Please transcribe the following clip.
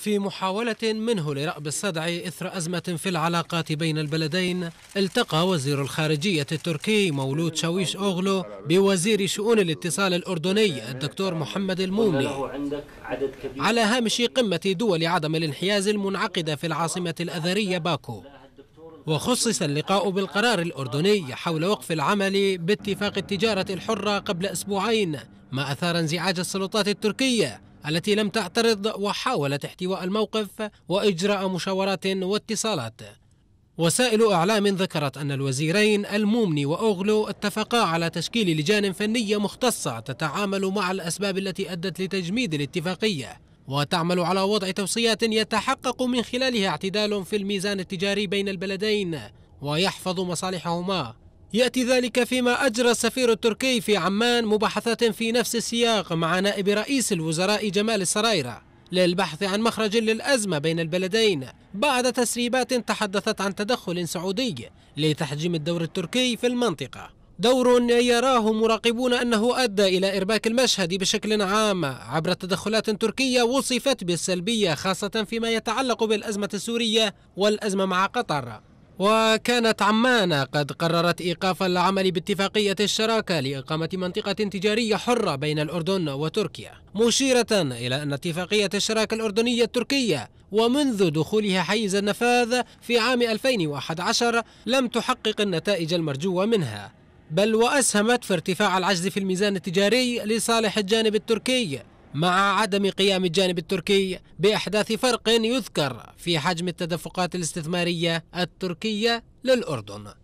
في محاولة منه لرأب الصدع إثر أزمة في العلاقات بين البلدين التقى وزير الخارجية التركي مولود شاويش أوغلو بوزير شؤون الاتصال الأردني الدكتور محمد المومي على هامش قمة دول عدم الانحياز المنعقدة في العاصمة الأذرية باكو وخصص اللقاء بالقرار الأردني حول وقف العمل باتفاق التجارة الحرة قبل أسبوعين ما أثار انزعاج السلطات التركية التي لم تعترض وحاولت احتواء الموقف واجراء مشاورات واتصالات وسائل اعلام ذكرت ان الوزيرين المومني واوغلو اتفقا على تشكيل لجان فنيه مختصه تتعامل مع الاسباب التي ادت لتجميد الاتفاقيه وتعمل على وضع توصيات يتحقق من خلالها اعتدال في الميزان التجاري بين البلدين ويحفظ مصالحهما يأتي ذلك فيما أجرى السفير التركي في عمان مباحثات في نفس السياق مع نائب رئيس الوزراء جمال السرايرة للبحث عن مخرج للأزمة بين البلدين بعد تسريبات تحدثت عن تدخل سعودي لتحجيم الدور التركي في المنطقة دور يراه مراقبون أنه أدى إلى إرباك المشهد بشكل عام عبر تدخلات تركية وصفت بالسلبية خاصة فيما يتعلق بالأزمة السورية والأزمة مع قطر وكانت عمان قد قررت إيقاف العمل باتفاقية الشراكة لإقامة منطقة تجارية حرة بين الأردن وتركيا مشيرة إلى أن اتفاقية الشراكة الأردنية التركية ومنذ دخولها حيز النفاذ في عام 2011 لم تحقق النتائج المرجوة منها بل وأسهمت في ارتفاع العجز في الميزان التجاري لصالح الجانب التركي مع عدم قيام الجانب التركي باحداث فرق يذكر في حجم التدفقات الاستثماريه التركيه للاردن